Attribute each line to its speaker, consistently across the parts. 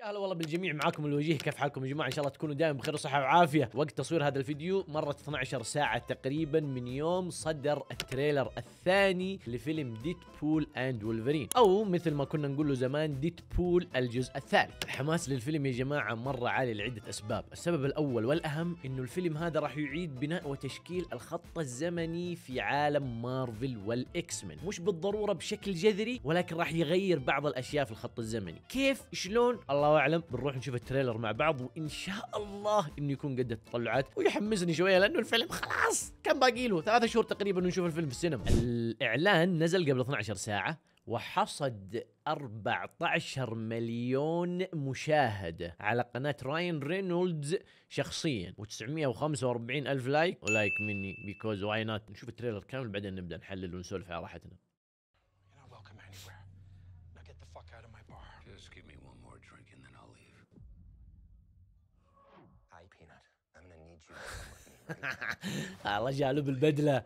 Speaker 1: يا هلا والله بالجميع معاكم الوجيه كيف حالكم يا جماعه ان شاء الله تكونوا دائما بخير وصحه وعافيه وقت تصوير هذا الفيديو مرت 12 ساعه تقريبا من يوم صدر التريلر الثاني لفيلم ديت بول اند ولفرين او مثل ما كنا نقول له زمان ديت بول الجزء الثالث الحماس للفيلم يا جماعه مره عالي لعده اسباب السبب الاول والاهم انه الفيلم هذا راح يعيد بناء وتشكيل الخط الزمني في عالم مارفل والاكس مان مش بالضروره بشكل جذري ولكن راح يغير بعض الاشياء في الخط الزمني كيف شلون الله الله اعلم بنروح نشوف التريلر مع بعض وان شاء الله انه يكون قد التطلعات ويحمسني شويه لانه الفيلم خلاص كم باقي له ثلاثة شهور تقريبا ونشوف الفيلم في السينما الاعلان نزل قبل 12 ساعه وحصد 14 مليون مشاهدة على قناة راين رينولدز شخصيا و945 ألف لايك ولايك مني بيكوز واي نوت نشوف التريلر كامل بعدين نبدأ نحلل ونسولف على راحتنا الله جاله بالبدله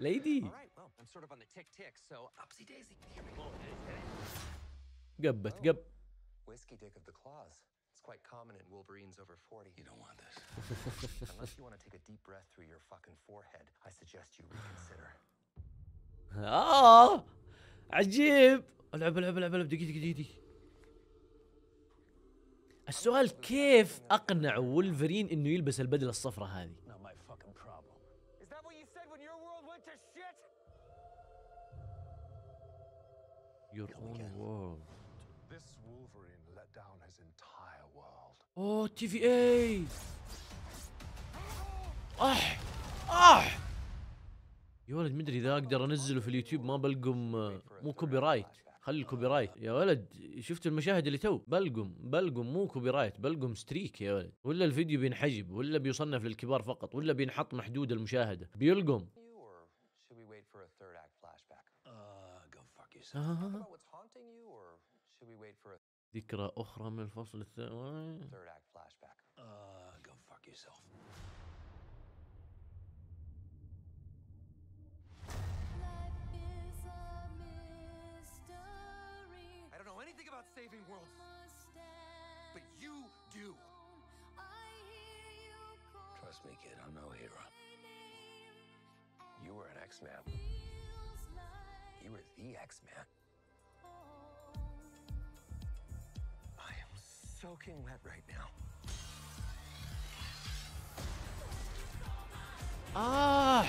Speaker 1: ليدي قبت قب whiskey dick of the claws. It's quite common in Wolverines over 40. You don't want this. Unless you want to take a deep breath through your fucking forehead, I suggest you reconsider. آه عجيب العب العب العب العب دقيقة دقيقة السؤال كيف اقنع ولفرين انه يلبس البدله الصفراء هذه Your own world. This Wolverine let down his entire world. Oh, TVA! اح ah, اح ah. يا ولد مدري اذا اقدر انزله في اليوتيوب ما بلقم آه، مو كوبي رايت خلي الكوبي رايت يا ولد شفت المشاهد اللي تو بلقم بلقم مو كوبي رايت بلقم ستريك يا ولد ولا الفيديو بينحجب ولا بيصنف للكبار فقط ولا بينحط محدود المشاهده بيلقم uh, آه. ذكرى اخرى من الفصل الثاني saving worlds. But you do. Trust me, kid, I'm no hero. You were an X-Man. You were the X-Man. I am soaking wet right now. Ah!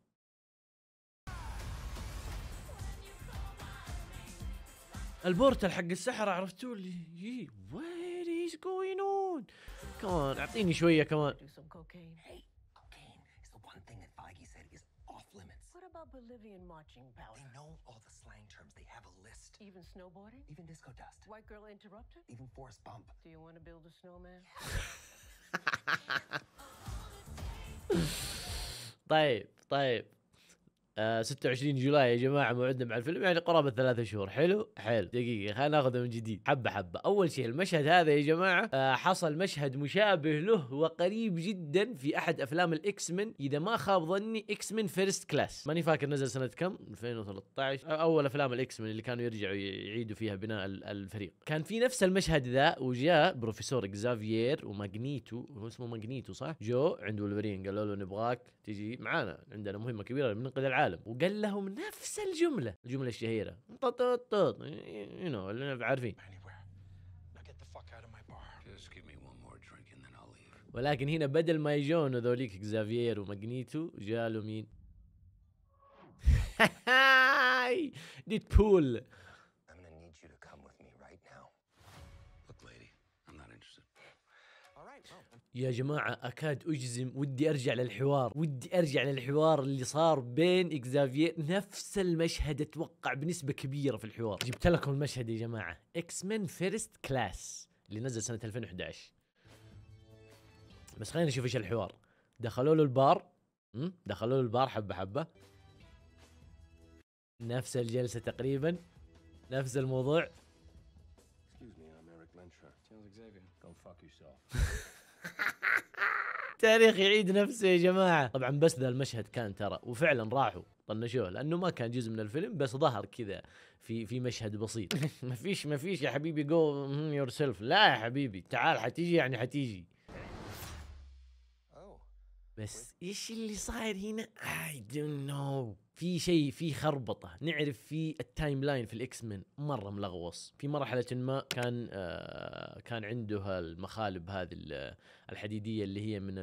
Speaker 1: البورتال حق السحرة عرفتوا اللي يي وات از جوين اون كمان اعطيني شوية كمان What about Bolivian marching band? They know all the slang terms. They have a list. Even snowboarding? Even disco dust. White girl interrupted? Even forest bump. Do you want to build a snowman? طيب طيب آه 26 جولاي يا جماعه موعدنا مع الفيلم يعني قرابه ثلاثة شهور حلو حلو دقيقه خلينا ناخذه من جديد حبه حبه اول شيء المشهد هذا يا جماعه آه حصل مشهد مشابه له وقريب جدا في احد افلام الاكس من اذا ما خاب ظني اكس من فيرست كلاس ماني فاكر نزل سنه كم 2013 اول افلام الاكس من اللي كانوا يرجعوا يعيدوا فيها بناء الفريق كان في نفس المشهد ذا وجاء بروفيسور اكزافيير وماجنيتو هو اسمه ماجنيتو صح جو عند ولفرين قالوا له نبغاك تجي معانا عندنا مهمه كبيره بننقذ العالم العالم وقال لهم نفس الجمله الجمله الشهيره يو نو اللي عارفين ولكن هنا بدل ما يجون ذوليك اكزافيير وماجنيتو جالوا مين ديت بول يا جماعة أكاد أجزم ودي أرجع للحوار ودي أرجع للحوار اللي صار بين إكزافيير نفس المشهد أتوقع بنسبة كبيرة في الحوار جبت لكم المشهد يا جماعة إكس مان فيرست كلاس اللي نزل سنة 2011 بس خلينا نشوف ايش الحوار دخلوا له البار م? دخلوا له البار حبة حبة نفس الجلسة تقريبا نفس الموضوع Eric Xavier. Go fuck yourself. يعيد نفسه يا جماعة طبعا بس ذا المشهد كان ترى وفعلا راحوا طنشوه لانه ما كان جزء من الفيلم بس ظهر كذا في في مشهد بسيط ما فيش ما فيش يا حبيبي جو يور سيلف لا يا حبيبي تعال حتيجي يعني حتيجي بس ايش اللي صاير هنا اي دونت نو في شيء في خربطه نعرف في التايم لاين في الاكس من مره ملغوص في مرحله ما كان آه كان عنده المخالب هذه الحديديه اللي هي من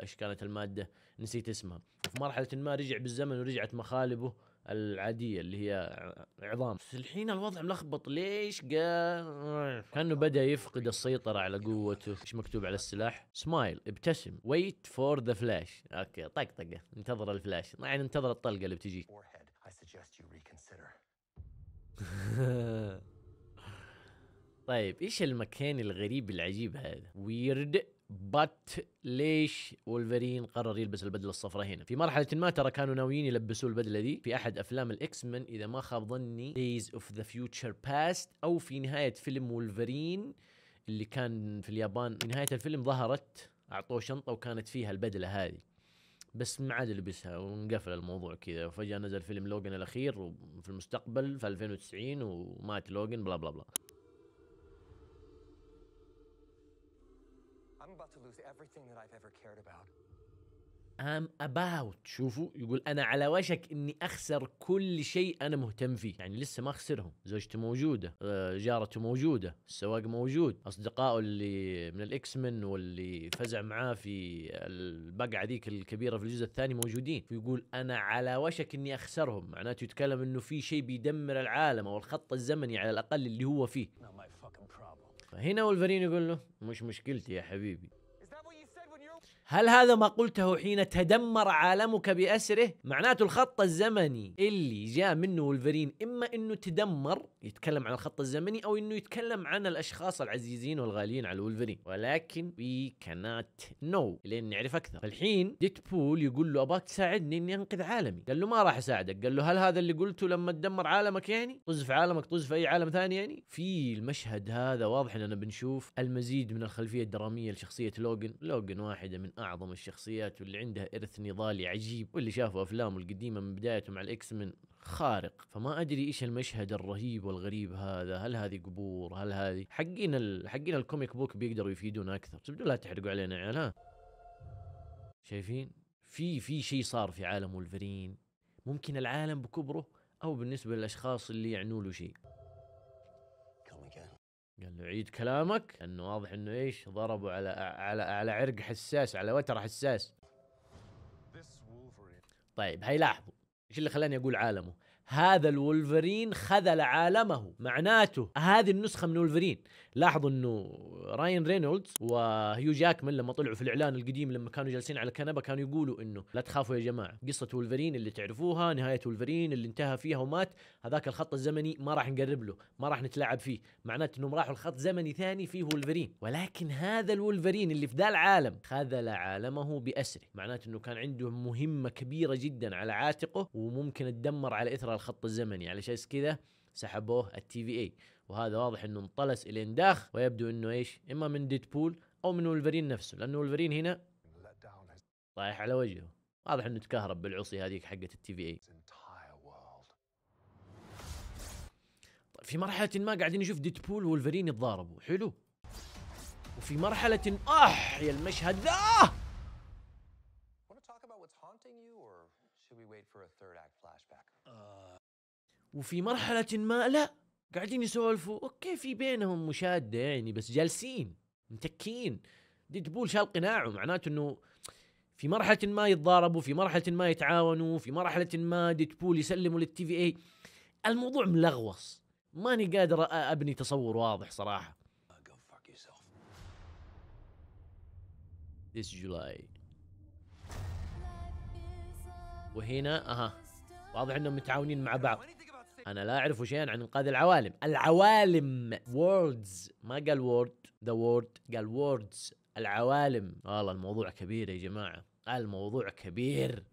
Speaker 1: ايش كانت الماده نسيت اسمها في مرحله ما رجع بالزمن ورجعت مخالبه العاديه اللي هي عظام بس الحين الوضع ملخبط ليش قا كانه بدا يفقد السيطره على قوته ايش مكتوب على السلاح سمايل ابتسم ويت فور ذا فلاش اوكي طقطقه انتظر الفلاش يعني انتظر الطلقه اللي بتجيك طيب ايش المكان الغريب العجيب هذا ويرد بات ليش وولفرين قرر يلبس البدله الصفراء هنا في مرحله ما ترى كانوا ناويين يلبسوا البدله ذي في احد افلام الاكس من اذا ما خاب ظني دايز اوف ذا فيوتشر باست او في نهايه فيلم وولفرين اللي كان في اليابان في نهايه الفيلم ظهرت اعطوه شنطه وكانت فيها البدله هذه بس ما عاد لبسها وانقفل الموضوع كذا وفجاه نزل فيلم لوجن الاخير في المستقبل في 2090 ومات لوجن بلا بلا بلا I'm about to lose everything that I've ever cared about. I'm about شوفوا يقول انا على وشك اني اخسر كل شيء انا مهتم فيه يعني لسه ما اخسرهم زوجته موجوده آه، جارته موجوده السواق موجود اصدقائه اللي من الاكس من واللي فزع معاه في البقعه ذيك الكبيره في الجزء الثاني موجودين فيقول انا على وشك اني اخسرهم معناته يتكلم انه في شيء بيدمر العالم او الخط الزمني على الاقل اللي هو فيه فهنا ولفرين يقول له مش مشكلتي يا حبيبي هل هذا ما قلته حين تدمر عالمك بأسره؟ معناته الخط الزمني اللي جاء منه ولفرين إما أنه تدمر يتكلم عن الخط الزمني أو أنه يتكلم عن الأشخاص العزيزين والغاليين على ولفرين ولكن وي cannot نو لين نعرف أكثر فالحين ديدبول يقول له أباك تساعدني أني أنقذ عالمي قال له ما راح أساعدك قال له هل هذا اللي قلته لما تدمر عالمك يعني؟ طز في عالمك طز في أي عالم ثاني يعني؟ في المشهد هذا واضح أننا بنشوف المزيد من الخلفية الدرامية لشخصية لوجن لوجن واحدة من اعظم الشخصيات واللي عنده ارث نضالي عجيب واللي شافوا افلامه القديمه من بدايته مع الاكس من خارق فما ادري ايش المشهد الرهيب والغريب هذا هل هذه قبور هل هذه حقين ال... حقين الكوميك بوك بيقدروا يفيدونا اكثر بس لا تحرقوا علينا عيال ها شايفين في في شيء صار في عالم ولفرين ممكن العالم بكبره او بالنسبه للاشخاص اللي يعنوا له شيء قال له عيد كلامك لانه واضح انه ايش ضربوا على على على عرق حساس على وتر حساس طيب هيلاحظوا ايش اللي خلاني اقول عالمه هذا الولفرين خذل عالمه معناته هذه النسخة من ولفرين لاحظوا انه راين رينولدز وهيو جاكمان لما طلعوا في الاعلان القديم لما كانوا جالسين على كنبة كانوا يقولوا انه لا تخافوا يا جماعة قصة ولفرين اللي تعرفوها نهاية ولفرين اللي انتهى فيها ومات هذاك الخط الزمني ما راح نقرب له ما راح نتلاعب فيه معناته انهم راحوا لخط زمني ثاني فيه ولفرين ولكن هذا الولفرين اللي في ذا العالم خذل عالمه بأسره معناته انه كان عنده مهمة كبيرة جدا على عاتقه وممكن تدمر على اثر الخط الزمني يعني على اساس كذا سحبوه التي في اي وهذا واضح انه انطلس الين داخ ويبدو انه ايش اما من ديدبول او من ولفرين نفسه لانه ولفرين هنا طايح على وجهه واضح انه تكهرب بالعصي هذيك حقت التي في اي طيب، في مرحلة ما قاعدين نشوف ديدبول وولفرين يتضاربوا حلو وفي مرحلة اح آه، يا المشهد ذا آه! should we wait for a third act flashback? وفي مرحلة ما لا قاعدين يسولفوا اوكي في بينهم مشادة يعني بس جالسين متكين ديدبول شال قناعه معناته انه في مرحلة ما يتضاربوا في مرحلة ما يتعاونوا في مرحلة ما ديدبول يسلموا للتي في اي الموضوع ملغوص ماني قادر ابني تصور واضح صراحة This July وهنا اها واضح انهم متعاونين مع بعض انا لا اعرف شيئا عن انقاذ العوالم العوالم ووردز ما قال وورد ذا وورد قال ووردز العوالم والله الموضوع كبير يا جماعه الموضوع كبير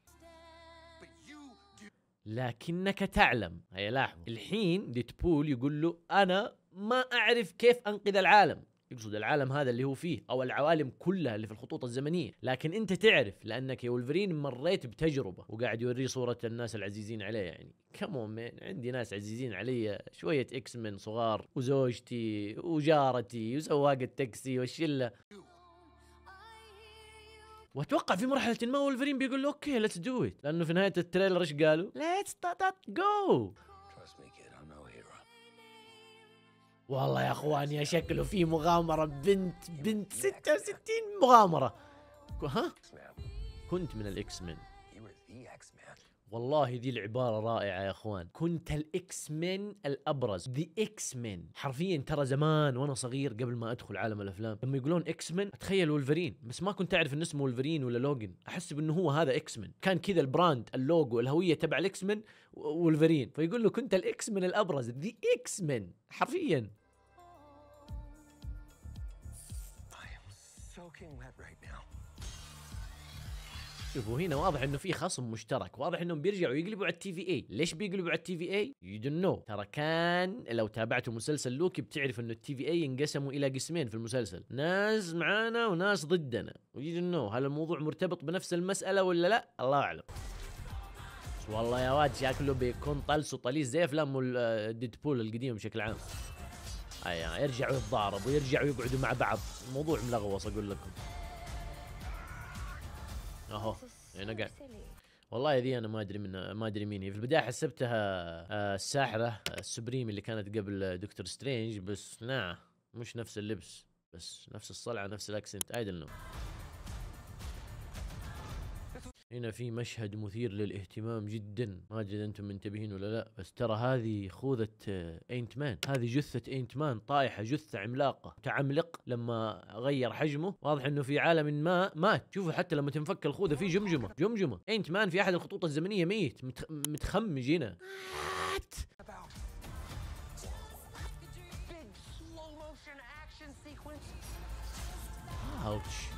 Speaker 1: لكنك تعلم هيا لاحظوا الحين ديتبول يقول له انا ما اعرف كيف انقذ العالم يقصد العالم هذا اللي هو فيه او العوالم كلها اللي في الخطوط الزمنيه لكن انت تعرف لانك يا ولفرين مريت بتجربه وقاعد يوري صوره الناس العزيزين عليه يعني كمون من عندي ناس عزيزين علي شويه اكس من صغار وزوجتي وجارتي وسواق التاكسي والشله واتوقع في مرحله ما ولفرين بيقول له اوكي ليتس دو ات لانه في نهايه التريلر ايش قالوا؟ ليتس جو والله يا اخواني شكله في مغامرة بنت بنت 66 مغامرة ها؟ كنت من الاكس مان والله ذي العبارة رائعة يا اخوان كنت الاكس مين الابرز ذا اكس مين حرفيا ترى زمان وانا صغير قبل ما ادخل عالم الافلام لما يقولون اكس مين اتخيل ولفرين بس ما كنت اعرف ان اسمه ولفرين ولا لوجن احس انه هو هذا اكس مين كان كذا البراند اللوجو الهوية تبع الاكس مين ولفرين فيقول له كنت الاكس مين الابرز ذا اكس مين حرفيا soaking wet right شوفوا هنا واضح انه في خصم مشترك واضح انهم بيرجعوا يقلبوا على التي في اي ليش بيقلبوا على التي في اي يو دون نو ترى كان لو تابعتوا مسلسل لوكي بتعرف انه التي في اي انقسموا الى قسمين في المسلسل ناس معانا وناس ضدنا ويو دون نو هل الموضوع مرتبط بنفس المساله ولا لا الله اعلم والله يا واد شكله بيكون طلس وطليس زي افلام ديدبول آه، القديم بشكل عام ايوه يرجعوا يتضاربوا ويرجعوا يقعدوا مع بعض الموضوع ملغوص اقول لكم اهو يعني قاعد والله ذي انا ما ادري من ما ادري مين هي في البدايه حسبتها آه، الساحره السبريم اللي كانت قبل دكتور سترينج بس نعم مش نفس اللبس بس نفس الصلعه نفس الاكسنت اي نو هنا في مشهد مثير للاهتمام جدا ما ادري انتم منتبهين ولا لا بس ترى هذه خوذه اينت مان هذه جثه اينت مان طايحه جثه عملاقه تعملق لما غير حجمه واضح انه في عالم ما مات شوفوا حتى لما تنفك الخوذه في جمجمه جمجمه اينت مان في احد الخطوط الزمنيه ميت متخمج هنا اوتش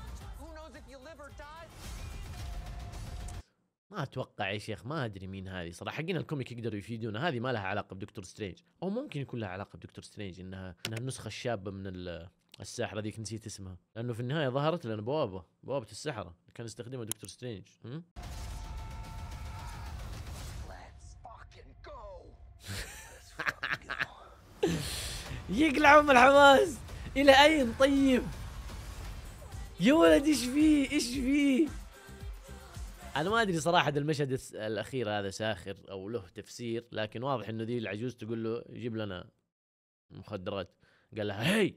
Speaker 1: ما اتوقع يا شيخ ما ادري مين هذه صراحه حقين الكوميك يقدروا يفيدونا هذه ما لها علاقه بدكتور سترينج او ممكن يكون لها علاقه بدكتور سترينج انها انها النسخه الشابه من الساحره ذيك نسيت اسمها لانه في النهايه ظهرت لنا بوابه بوابه السحره كان يستخدمها دكتور سترينج يقلع ام الحماس الى اين طيب يا ولد ايش فيه ايش فيه انا ما ادري صراحه المشهد الاخير هذا ساخر او له تفسير لكن واضح انه ذي العجوز تقول له جيب لنا مخدرات قال لها هي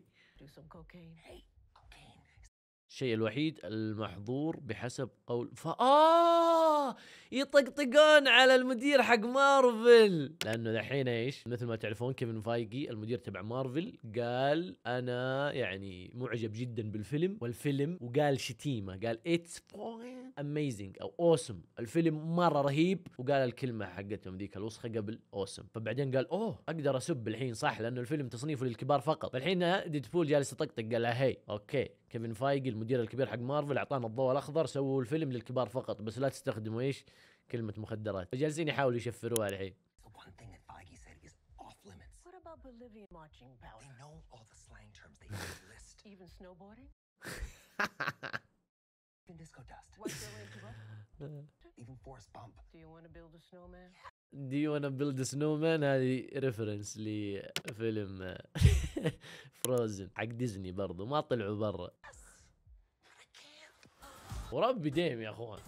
Speaker 1: الشيء الوحيد المحظور بحسب قول فا آه! يطقطقون على المدير حق مارفل لأنه الحين إيش مثل ما تعرفون كيفن فايجي المدير تبع مارفل قال أنا يعني معجب جدا بالفيلم والفيلم وقال شتيمة قال اتس اميزنج او اوسم الفيلم مره رهيب وقال الكلمه حقتهم ذيك الوسخه قبل اوسم فبعدين قال اوه اقدر اسب الحين صح لانه الفيلم تصنيفه للكبار فقط فالحين ديدبول جالس يطقطق قال هي اوكي كيفن فايجي المدير الكبير حق مارفل اعطانا الضوء الاخضر سووا الفيلم للكبار فقط بس لا تستخدموا ايش كلمه مخدرات فجالسين يحاولوا يشفروها الحين Do you wanna build a snowman? هذه ريفرنس لفيلم فروزن حق ديزني برضو ما طلعوا برا وربي ديم يا اخوان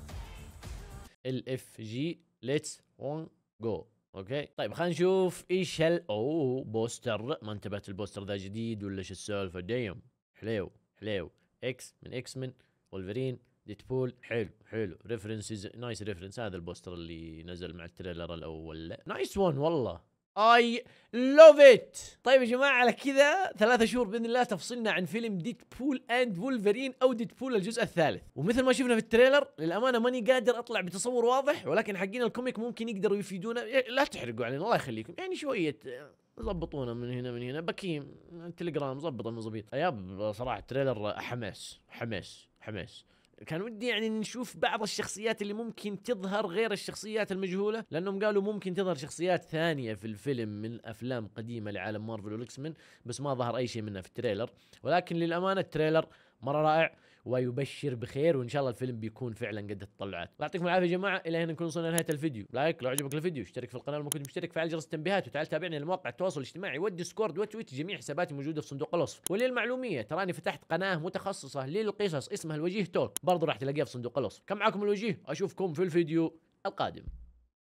Speaker 1: الاف جي ليتس اون جو اوكي طيب خلينا نشوف ايش هل اوه بوستر ما انتبهت البوستر ذا جديد ولا شو السالفه ديم حليو حليو اكس من اكس من ولفرين ديتبول حلو حلو ريفرنسز نايس ريفرنس هذا البوستر اللي نزل مع التريلر الاول نايس وان والله اي لوف ات طيب يا جماعه على كذا ثلاثة شهور باذن الله تفصلنا عن فيلم ديت بول اند وولفرين او ديت بول الجزء الثالث ومثل ما شفنا في التريلر للامانه ماني قادر اطلع بتصور واضح ولكن حقين الكوميك ممكن يقدروا يفيدونا لا تحرقوا علينا الله يخليكم يعني شويه آه، ظبطونا من هنا من هنا بكيم آه، تليجرام ظبط المظبيط يا صراحه التريلر حماس حماس حماس كان ودي يعني نشوف بعض الشخصيات اللي ممكن تظهر غير الشخصيات المجهوله لانهم قالوا ممكن تظهر شخصيات ثانيه في الفيلم من افلام قديمه لعالم مارفل والاكس من بس ما ظهر اي شيء منها في التريلر ولكن للامانه التريلر مره رائع ويبشر بخير وان شاء الله الفيلم بيكون فعلا قد التطلعات يعطيكم العافيه يا جماعه الى هنا نكون وصلنا لنهايه الفيديو لايك لو عجبك الفيديو اشترك في القناه لو ما كنت مشترك فعل جرس التنبيهات وتعال تابعني لمواقع التواصل الاجتماعي والديسكورد وتويتر جميع حساباتي موجوده في صندوق الوصف وللمعلوميه تراني فتحت قناه متخصصه للقصص اسمها الوجيه توك برضو راح تلاقيها في صندوق الوصف كم معكم الوجيه اشوفكم في الفيديو القادم